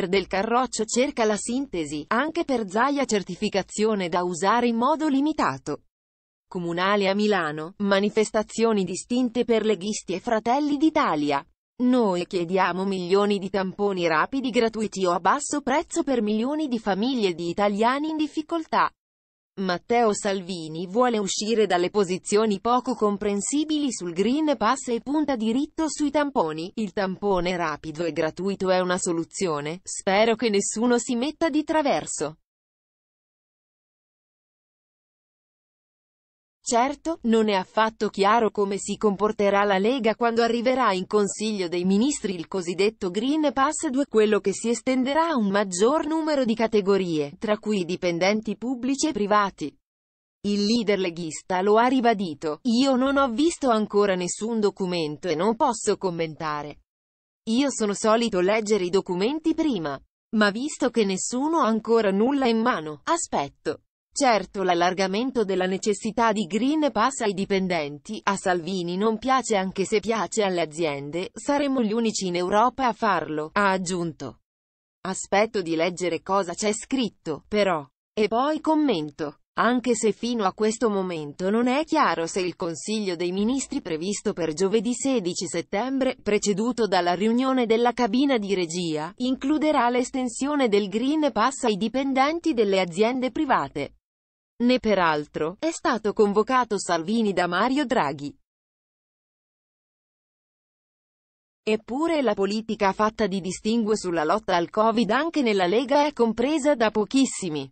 leader del Carroccio cerca la sintesi, anche per Zaia certificazione da usare in modo limitato. Comunale a Milano, manifestazioni distinte per leghisti e fratelli d'Italia. Noi chiediamo milioni di tamponi rapidi gratuiti o a basso prezzo per milioni di famiglie di italiani in difficoltà. Matteo Salvini vuole uscire dalle posizioni poco comprensibili sul Green Pass e punta diritto sui tamponi. Il tampone rapido e gratuito è una soluzione, spero che nessuno si metta di traverso. Certo, non è affatto chiaro come si comporterà la Lega quando arriverà in Consiglio dei Ministri il cosiddetto Green Pass 2, quello che si estenderà a un maggior numero di categorie, tra cui dipendenti pubblici e privati. Il leader leghista lo ha ribadito, io non ho visto ancora nessun documento e non posso commentare. Io sono solito leggere i documenti prima, ma visto che nessuno ha ancora nulla in mano, aspetto. Certo l'allargamento della necessità di green pass ai dipendenti, a Salvini non piace anche se piace alle aziende, saremo gli unici in Europa a farlo, ha aggiunto. Aspetto di leggere cosa c'è scritto, però. E poi commento. Anche se fino a questo momento non è chiaro se il Consiglio dei Ministri previsto per giovedì 16 settembre, preceduto dalla riunione della cabina di regia, includerà l'estensione del Green Pass ai dipendenti delle aziende private. Né peraltro, è stato convocato Salvini da Mario Draghi. Eppure la politica fatta di distingue sulla lotta al Covid anche nella Lega è compresa da pochissimi.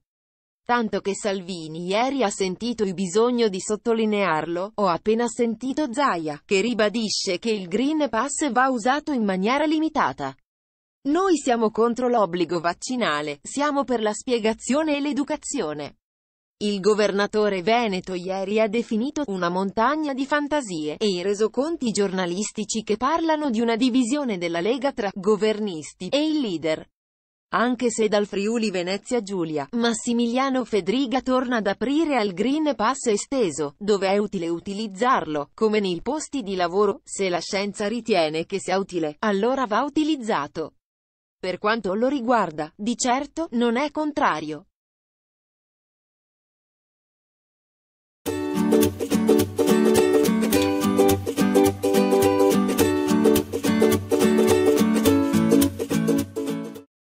Tanto che Salvini ieri ha sentito il bisogno di sottolinearlo, ho appena sentito Zaia, che ribadisce che il Green Pass va usato in maniera limitata. Noi siamo contro l'obbligo vaccinale, siamo per la spiegazione e l'educazione. Il governatore Veneto ieri ha definito una montagna di fantasie, e i resoconti giornalistici che parlano di una divisione della Lega tra governisti e il leader anche se dal Friuli Venezia Giulia, Massimiliano Fedriga torna ad aprire al Green Pass esteso, dove è utile utilizzarlo, come nei posti di lavoro, se la scienza ritiene che sia utile, allora va utilizzato. Per quanto lo riguarda, di certo, non è contrario.